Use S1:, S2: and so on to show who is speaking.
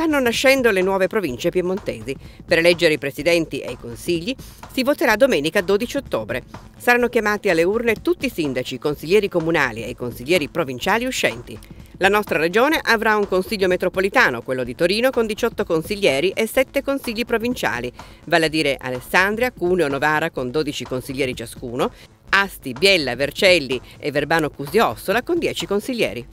S1: Stanno nascendo le nuove province piemontesi. Per eleggere i presidenti e i consigli si voterà domenica 12 ottobre. Saranno chiamati alle urne tutti i sindaci, i consiglieri comunali e i consiglieri provinciali uscenti. La nostra regione avrà un consiglio metropolitano, quello di Torino, con 18 consiglieri e 7 consigli provinciali, vale a dire Alessandria, Cuneo, Novara con 12 consiglieri ciascuno, Asti, Biella, Vercelli e Verbano Cusiossola con 10 consiglieri.